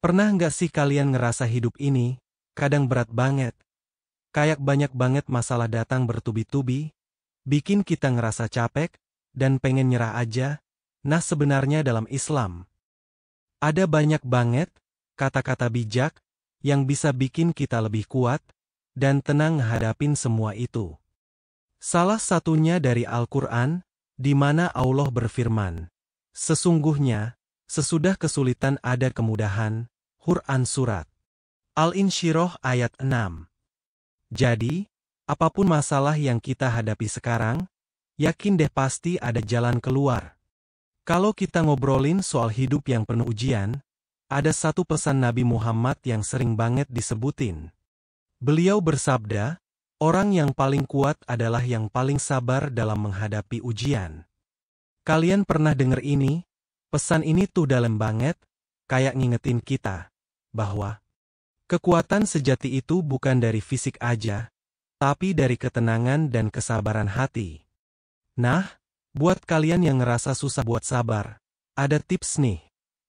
Pernah nggak sih kalian ngerasa hidup ini, kadang berat banget? Kayak banyak banget masalah datang bertubi-tubi, bikin kita ngerasa capek, dan pengen nyerah aja. Nah sebenarnya dalam Islam, ada banyak banget kata-kata bijak yang bisa bikin kita lebih kuat dan tenang hadapin semua itu. Salah satunya dari Al-Quran, di mana Allah berfirman, Sesungguhnya, sesudah kesulitan ada kemudahan, Quran Surat Al-Insyirah ayat 6 Jadi, apapun masalah yang kita hadapi sekarang, yakin deh pasti ada jalan keluar. Kalau kita ngobrolin soal hidup yang penuh ujian, ada satu pesan Nabi Muhammad yang sering banget disebutin. Beliau bersabda, orang yang paling kuat adalah yang paling sabar dalam menghadapi ujian. Kalian pernah dengar ini? Pesan ini tuh dalam banget, kayak ngingetin kita bahwa kekuatan sejati itu bukan dari fisik aja, tapi dari ketenangan dan kesabaran hati. Nah, buat kalian yang ngerasa susah buat sabar, ada tips nih.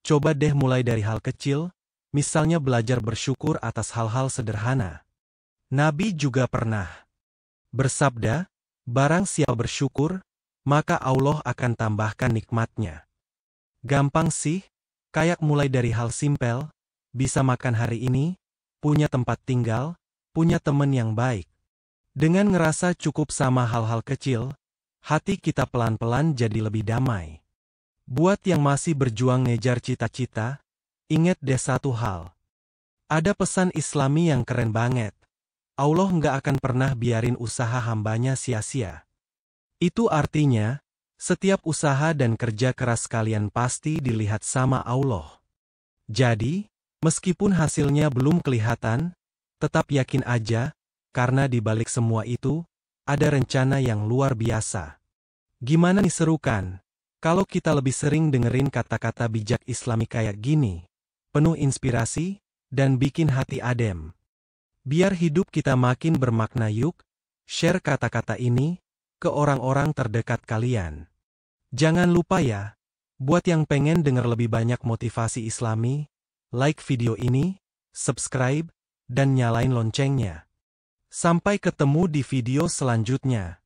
Coba deh mulai dari hal kecil, misalnya belajar bersyukur atas hal-hal sederhana. Nabi juga pernah bersabda, barang siapa bersyukur, maka Allah akan tambahkan nikmatnya. Gampang sih, Kayak mulai dari hal simpel, bisa makan hari ini, punya tempat tinggal, punya teman yang baik. Dengan ngerasa cukup sama hal-hal kecil, hati kita pelan-pelan jadi lebih damai. Buat yang masih berjuang ngejar cita-cita, ingat deh satu hal. Ada pesan islami yang keren banget. Allah nggak akan pernah biarin usaha hambanya sia-sia. Itu artinya, setiap usaha dan kerja keras kalian pasti dilihat sama Allah. Jadi, meskipun hasilnya belum kelihatan, tetap yakin aja, karena di balik semua itu, ada rencana yang luar biasa. Gimana nih serukan? Kalau kita lebih sering dengerin kata-kata bijak islami kayak gini, penuh inspirasi, dan bikin hati adem. Biar hidup kita makin bermakna yuk, share kata-kata ini ke orang-orang terdekat kalian. Jangan lupa ya, buat yang pengen dengar lebih banyak motivasi islami, like video ini, subscribe, dan nyalain loncengnya. Sampai ketemu di video selanjutnya.